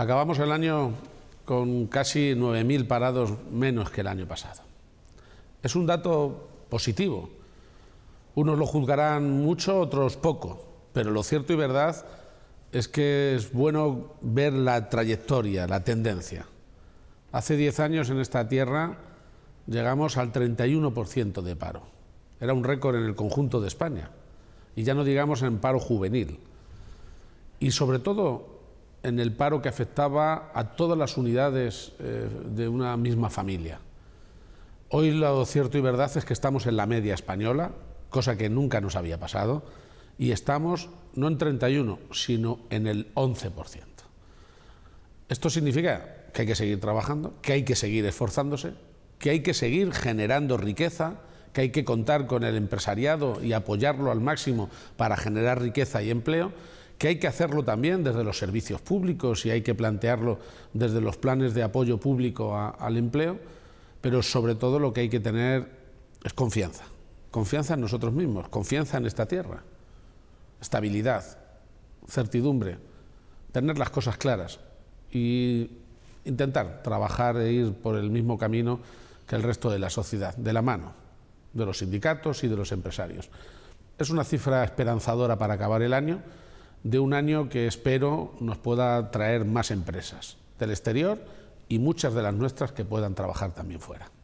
Acabamos el año con casi 9.000 parados menos que el año pasado. Es un dato positivo. Unos lo juzgarán mucho, otros poco, pero lo cierto y verdad es que es bueno ver la trayectoria, la tendencia. Hace 10 años en esta tierra llegamos al 31% de paro. Era un récord en el conjunto de España. Y ya no digamos en paro juvenil. Y sobre todo en el paro que afectaba a todas las unidades eh, de una misma familia. Hoy lo cierto y verdad es que estamos en la media española, cosa que nunca nos había pasado, y estamos no en 31, sino en el 11%. Esto significa que hay que seguir trabajando, que hay que seguir esforzándose, que hay que seguir generando riqueza, que hay que contar con el empresariado y apoyarlo al máximo para generar riqueza y empleo, que hay que hacerlo también desde los servicios públicos y hay que plantearlo desde los planes de apoyo público al empleo, pero sobre todo lo que hay que tener es confianza, confianza en nosotros mismos, confianza en esta tierra, estabilidad, certidumbre, tener las cosas claras y intentar trabajar e ir por el mismo camino que el resto de la sociedad, de la mano, de los sindicatos y de los empresarios. Es una cifra esperanzadora para acabar el año de un año que espero nos pueda traer más empresas del exterior y muchas de las nuestras que puedan trabajar también fuera.